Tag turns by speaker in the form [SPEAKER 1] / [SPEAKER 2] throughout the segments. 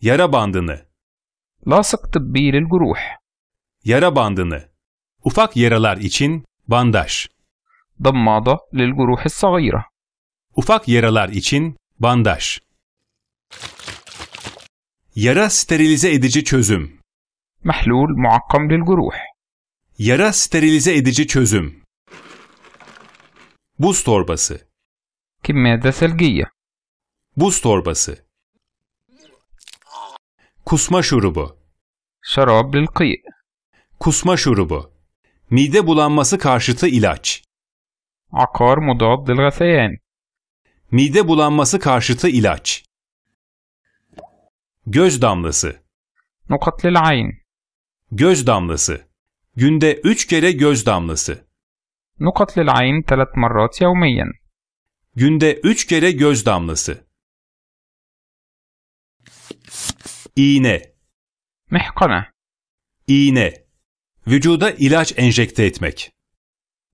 [SPEAKER 1] Yara bandını. Lasık tıbbi lil guruh. Yara bandını. Ufak yaralar için bandaj. Dammada lil guruhi sagira. Ufak yaralar için bandaj. Yara sterilize edici çözüm. Mehlul muakkam lil guruh. Yara sterilize edici çözüm. Buz torbası. Kimyada selgiye. Buz torbası. Kusma şurubu. Şarab lil Kusma şurubu. Mide bulanması karşıtı ilaç. Akar mudad lil Mide bulanması karşıtı ilaç. Göz damlası. Nukat ayn. Göz damlası. Günde üç kere göz damlası. Nukat lil ayn 3 مرات يوميا. Günde üç kere göz damlası. iğne, محقنة iğne, vücuda ilaç enjekte etmek,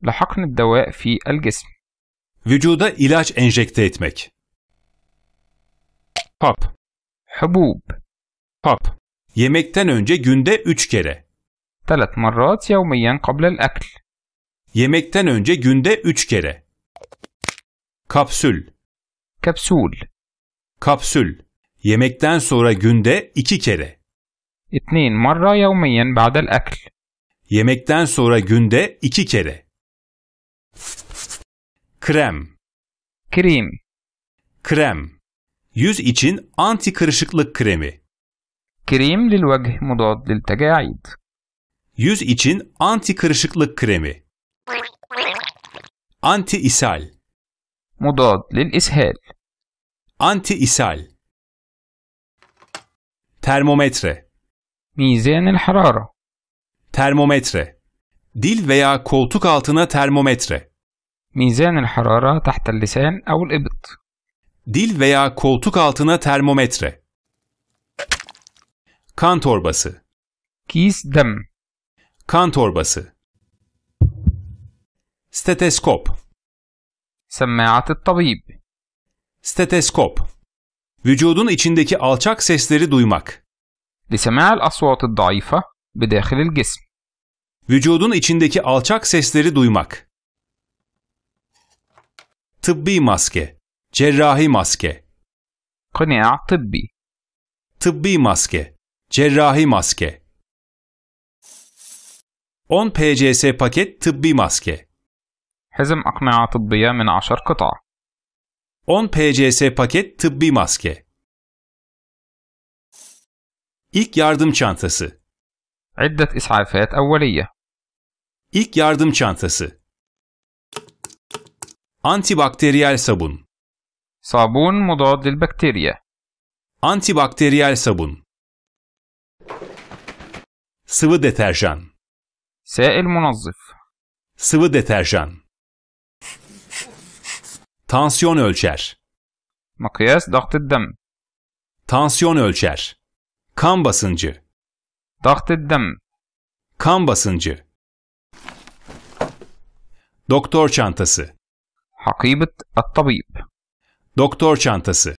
[SPEAKER 1] لحقن الدواء في الجسم vücuda ilaç enjekte etmek, hap, حبوب hap, yemekten önce günde üç kere, ثلاث مرات يوميا قبل الأكل yemekten önce günde üç kere, kapsül, kapsül, kapsül, Yemekten sonra günde iki kere. اثنين marra يوميا بعد الأكل. Yemekten sonra günde iki kere. Krem. كريم. Krem. Yüz için anti kırışıklık kremi. كريم للوجه مضاد للتجاعيد. Yüz için anti kırışıklık kremi. Anti ishal. مضاد للإسهال. Anti ishal termometre ميزان الحرارة termometre dil veya koltuk altına termometre ميزان الحرارة تحت اللسان أو الإبط dil veya koltuk altına termometre kan torbası كيس dem. kan torbası steteskop سماعة tabib. steteskop vücudun içindeki alçak sesleri duymak. لسماع الأصوات الضعيفة بداخل الجسم. Vücudun içindeki alçak sesleri duymak. Tıbbi maske, cerrahi maske. قناع tıbbi. Tıbbi maske, cerrahi maske. 10 PCS paket tıbbi maske. حزم أقنعة tıbbiye من 10 قطعة. 10 PCS paket tıbbi maske. İlk yardım çantası. عدة إسعافات أولية. İlk yardım çantası. Antibakteriyel sabun. sabun مضاد bakteriye, Antibakteriyel sabun. Sıvı deterjan. سائل منظف. Sıvı deterjan. Tansiyon ölçer. مقياس ضغط Tansiyon ölçer. Kan basıncı. ضغط Kan basıncı. Doktor çantası. حقيبة الطبيب Doktor çantası.